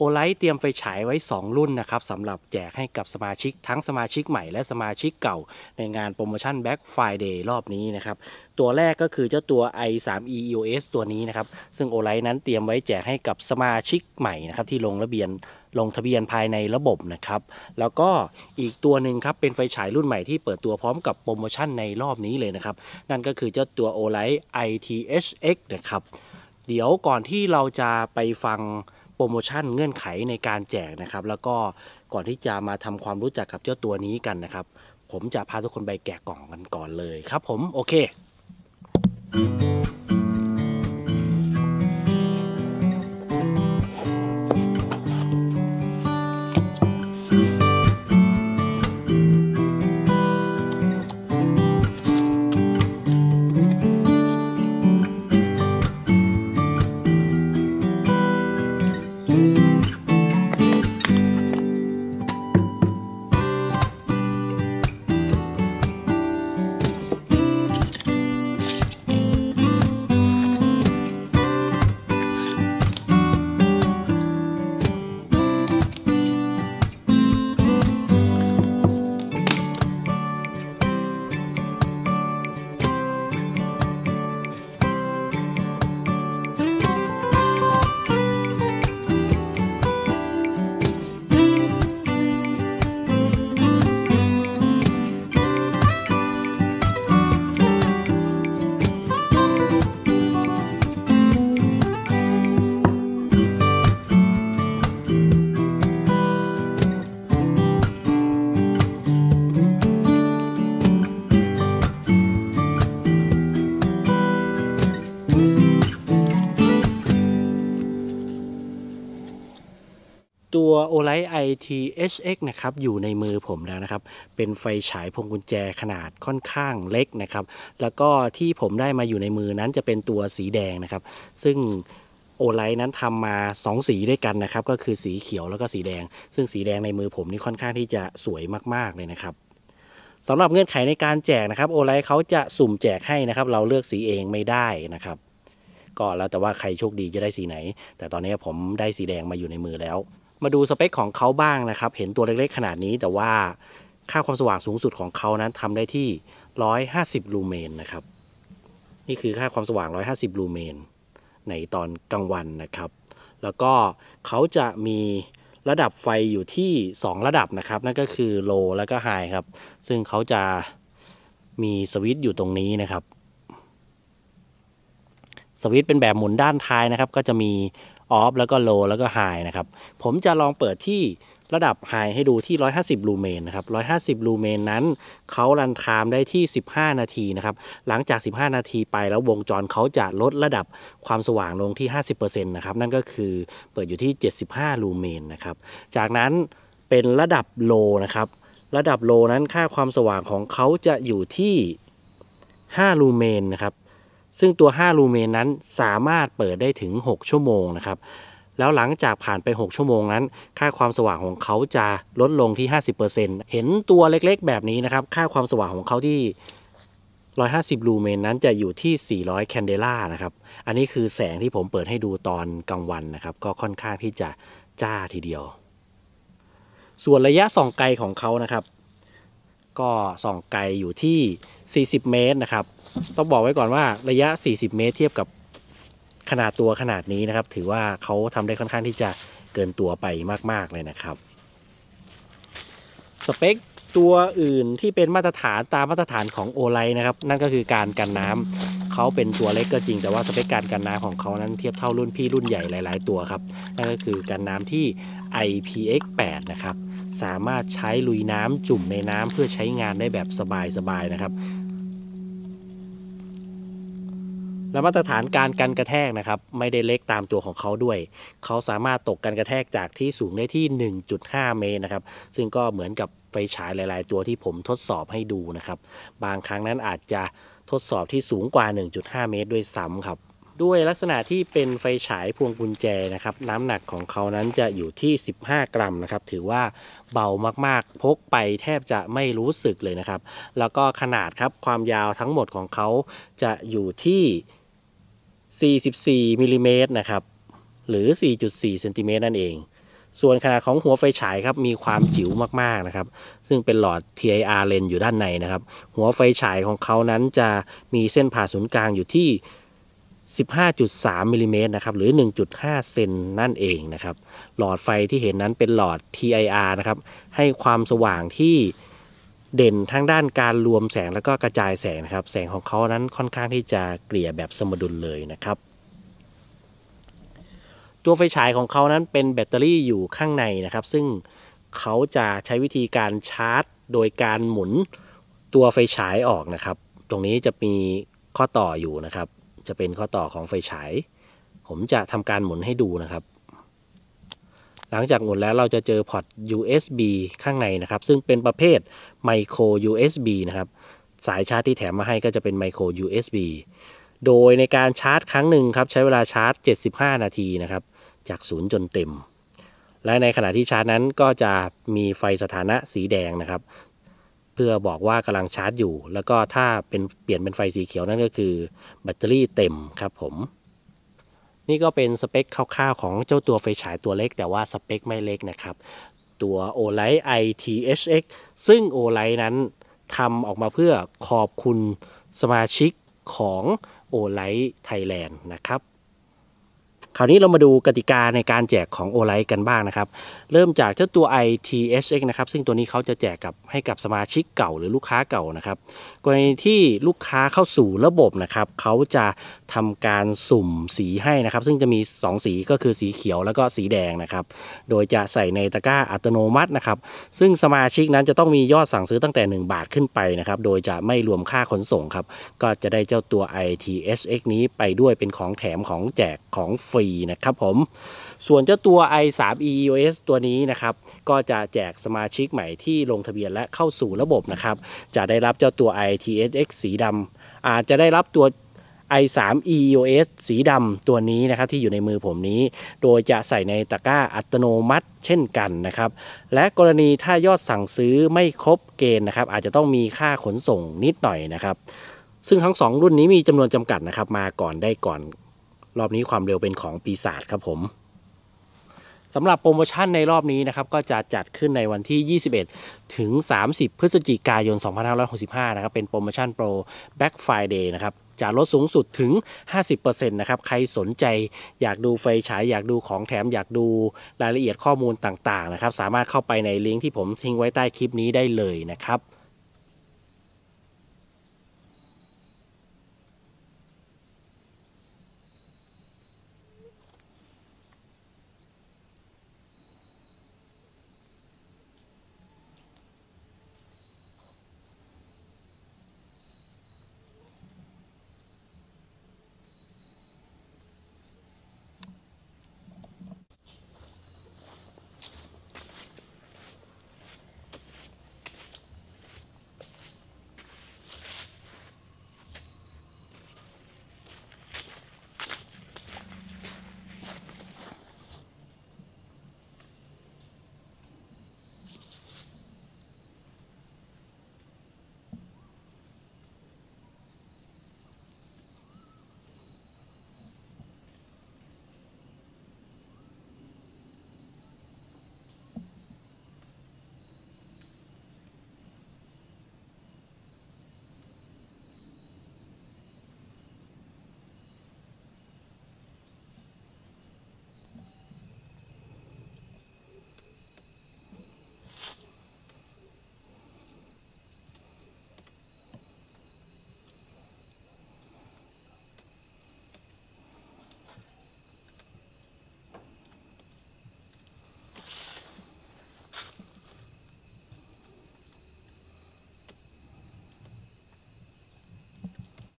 โอไลท์เตรียมไฟฉายไว้ 2 รุ่นนะครับสำหรับแจกให้กับสมาชิกทั้งสมาชิกใหม่ และสมาชิกเก่าในงานโปรโมชั่น Black Friday รอบนี้นะครับตัวแรกก็คือเจ้าตัว i3e EOS ตัวนี้นะครับ ซึ่งโอไลท์นั้นเตรียมไว้แจกให้กับสมาชิกใหม่นะครับที่ลงระเบียนลงทะเบียนภายในระบบนะครับแล้วก็อีกตัวหนึ่งครับเป็นไฟฉายรุ่นใหม่ที่เปิดตัวพร้อมกับโปรโมชั่นในรอบนี้เลยนะครับ นั่นก็คือเจ้าตัวโอไลท์ ITHX นะครับเดี๋ยวก่อนที่เราจะไปฟังโปรโมชั่นเงื่อนไขในการแจกนะครับ แล้วก็ก่อนที่จะมาทำความรู้จักกับเจ้าตัวนี้กันนะครับ ผมจะพาทุกคนไปแกะกล่องกันก่อนเลยครับผมโอเคตัว o l i g h t ITHX นะครับอยู่ในมือผมแล้วนะครับเป็นไฟฉายพวงกุญแจขนาดค่อนข้างเล็กนะครับแล้วก็ที่ผมได้มาอยู่ในมือนั้นจะเป็นตัวสีแดงนะครับซึ่งโอไลท์นั้นทำมา 2 สีด้วยกันนะครับ ก็คือสีเขียวแล้วก็สีแดง ซึ่งสีแดงในมือผมนี่ค่อนข้างที่จะสวยมากๆเลยนะครับสำหรับเงื่อนไขในการแจกนะครับโอไลท์เขาจะสุ่มแจกให้นะครับเราเลือกสีเองไม่ได้นะครับก็แล้วแต่ว่าใครโชคดีจะได้สีไหน แต่ตอนนี้ผมได้สีแดงมาอยู่ในมือแล้วมาดูสเปคของเขาบ้างนะครับ เห็นตัวเล็กๆขนาดนี้แต่ว่าค่าความสว่างสูงสุดของเขานั้นทำได้ที่150ลูเมนนะครับ นี่คือค่าความสว่าง 150ลูเมนในตอนกลางวันนะครับ แล้วก็เขาจะมีระดับไฟอยู่ที่ 2 ระดับนะครับนั่นก็คือโลและก็ไฮครับ ซึ่งเขาจะมีสวิตช์อยู่ตรงนี้นะครับ สวิตช์เป็นแบบหมุนด้านท้ายนะครับก็จะมีออฟแล้วก็โลแล้วก็ไฮนะครับ ผมจะลองเปิดที่ระดับไฮให้ดูที่150ลูเมนนะครับ150ลูเมนนั้นเขารันไทม์ได้ที่ 15 นาทีนะครับ หลังจาก 15 นาทีไปแล้ววงจรเขาจะลดระดับความสว่างลงที่ 50%นะครับ นั่นก็คือเปิดอยู่ที่75ลูเมนนะครับ จากนั้นเป็นระดับโลนะครับ ระดับโลนั้นค่าความสว่างของเขาจะอยู่ที่ 5 ลูเมนนะครับซึ่งตัว 5 ลูเมนนั้นสามารถเปิดได้ถึง 6 ชั่วโมงนะครับ แล้วหลังจากผ่านไป 6 ชั่วโมงนั้น ค่าความสว่างของเขาจะลดลงที่ 50%เห็นตัวเล็กๆ แบบนี้นะครับ ค่าความสว่างของเขาที่ 150 ลูเมนนั้นจะอยู่ที่ 400 แคนเดล่านะครับ อันนี้คือแสงที่ผมเปิดให้ดูตอนกลางวันนะครับ ก็ค่อนข้างที่จะจ้าทีเดียว ส่วนระยะส่องไกลของเขานะครับก็ส่องไกลอยู่ที่ 40 เมตร นะครับ ต้องบอกไว้ก่อนว่าระยะ 40 เมตร เทียบกับขนาดตัวขนาดนี้นะครับ ถือว่าเขาทำได้ค่อนข้างที่จะเกินตัวไปมาก ๆ เลยนะครับ สเปคตัวอื่นที่เป็นมาตรฐานตามมาตรฐานของโอไลนะครับ นั่นก็คือการกันน้ำเขาเป็นตัวเล็กก็จริง แต่ว่าสเปคการกันน้ำของเขานั้นเทียบเท่ารุ่นพี่รุ่นใหญ่หลาย ๆ ตัวครับ นั่นก็คือกันน้ำที่ IPX8 นะครับสามารถใช้ลุยน้ำจุ่มในน้ำเพื่อใช้งานได้แบบสบายๆนะครับ และมาตรฐานการกันกระแทกนะครับ ไม่ได้เล็กตามตัวของเขาด้วย เขาสามารถตกกันกระแทกจากที่สูงได้ที่ 1.5 เมตรนะครับ ซึ่งก็เหมือนกับไฟฉายหลายๆ ตัวที่ผมทดสอบให้ดูนะครับ บางครั้งนั้นอาจจะทดสอบที่สูงกว่า 1.5 เมตร ด้วยซ้ำครับด้วยลักษณะที่เป็นไฟฉายพวงกุญแจนะครับ น้ำหนักของเขานั้นจะอยู่ที่ 15 กรัมนะครับ ถือว่าเบามาก ๆ พกไปแทบจะไม่รู้สึกเลยนะครับ แล้วก็ขนาดครับความยาวทั้งหมดของเขาจะอยู่ที่ 44มิลิเมตรนะครับ หรือ 4.4เซนติเมตรนั่นเอง ส่วนขนาดของหัวไฟฉายครับมีความจิ๋วมากๆนะครับ ซึ่งเป็นหลอด TIR เลนอยู่ด้านในนะครับ หัวไฟฉายของเขานั้นจะมีเส้นผ่าศูนย์กลางอยู่ที่15.3มิลิเมตรนะครับหรือ 1.5 เซนนั่นเองนะครับ หลอดไฟที่เห็นนั้นเป็นหลอด TIR นะครับ ให้ความสว่างที่เด่นทั้งด้านการรวมแสงแล้วก็กระจายแสงนะครับ แสงของเขานั้นค่อนข้างที่จะเกลี่ยแบบสมดุลเลยนะครับ ตัวไฟฉายของเขานั้นเป็นแบตเตอรี่อยู่ข้างในนะครับ ซึ่งเขาจะใช้วิธีการชาร์จโดยการหมุนตัวไฟฉายออกนะครับ ตรงนี้จะมีข้อต่ออยู่นะครับจะเป็นข้อต่อของไฟฉาย ผมจะทำการหมุนให้ดูนะครับ หลังจากหมุนแล้วเราจะเจอพอร์ต USB ข้างในนะครับ ซึ่งเป็นประเภทไมโคร USB นะครับ สายชาร์จที่แถมมาให้ก็จะเป็นไมโคร USB โดยในการชาร์จครั้งหนึ่งครับใช้เวลาชาร์จ 75 นาทีนะครับ จากศูนย์จนเต็ม และในขณะที่ชาร์จนั้นก็จะมีไฟสถานะสีแดงนะครับพื่อบอกว่ากำลังชาร์จอยู่ แล้วก็ถ้าเป็นเปลี่ยนเป็นไฟสีเขียวนั่นก็คือแบตเตอรี่เต็มครับผม นี่ก็เป็นสเปคคร่าวๆ ของเจ้าตัวไฟฉายตัวเล็กแต่ว่าสเปคไม่เล็กนะครับ ตัว o l i g h t ITHX ซึ่ง o l i g h t นั้นทำออกมาเพื่อขอบคุณสมาชิกของ o l i g h t Thailand นะครับคราวนี้เรามาดูกติกาในการแจกของโอไลท์กันบ้างนะครับ เริ่มจากเจ้าตัว ITSX นะครับซึ่งตัวนี้เขาจะแจกกับให้กับสมาชิกเก่าหรือลูกค้าเก่านะครับรณีที่ลูกค้าเข้าสู่ระบบนะครับเขาจะทำการสุ่มสีให้นะครับ ซึ่งจะมี 2 สีก็คือสีเขียวแล้วก็สีแดงนะครับ โดยจะใส่ในตะกร้าอัตโนมัตินะครับ ซึ่งสมาชิกนั้นจะต้องมียอดสั่งซื้อตั้งแต่ 1 บาทขึ้นไปนะครับ โดยจะไม่รวมค่าขนส่งครับ ก็จะได้เจ้าตัว ITSX นี้ไปด้วยเป็นของแถมของแจกของฟรีนะครับผมส่วนเจ้าตัว i3EOS ตัวนี้นะครับก็จะแจกสมาชิกใหม่ที่ลงทะเบียนและเข้าสู่ระบบนะครับจะได้รับเจ้าตัว i TSX สีดำอาจจะได้รับตัว i3 EOS สีดำตัวนี้นะครับที่อยู่ในมือผมนี้ โดยจะใส่ในตะกร้าอัตโนมัติเช่นกันนะครับ และกรณีถ้ายอดสั่งซื้อไม่ครบเกณฑ์นะครับอาจจะต้องมีค่าขนส่งนิดหน่อยนะครับ ซึ่งทั้ง2 รุ่นนี้มีจำนวนจำกัดนะครับมาก่อนได้ก่อนรอบนี้ความเร็วเป็นของปีศาจครับผมสำหรับโปรโมชั่นในรอบนี้นะครับก็จะจัดขึ้นในวันที่ 21 ถึง 30 พฤศจิกายน 2565 นะครับเป็นโปรโมชั่นโปร b a c k Friday นะครับจะลดสูงสุดถึง 50%นะครับใครสนใจอยากดูไฟฉาย อยากดูของแถมอยากดูรายละเอียดข้อมูลต่างๆนะครับ สามารถเข้าไปในลิงก์ที่ผมทิ้งไว้ใต้คลิปนี้ได้เลยนะครับ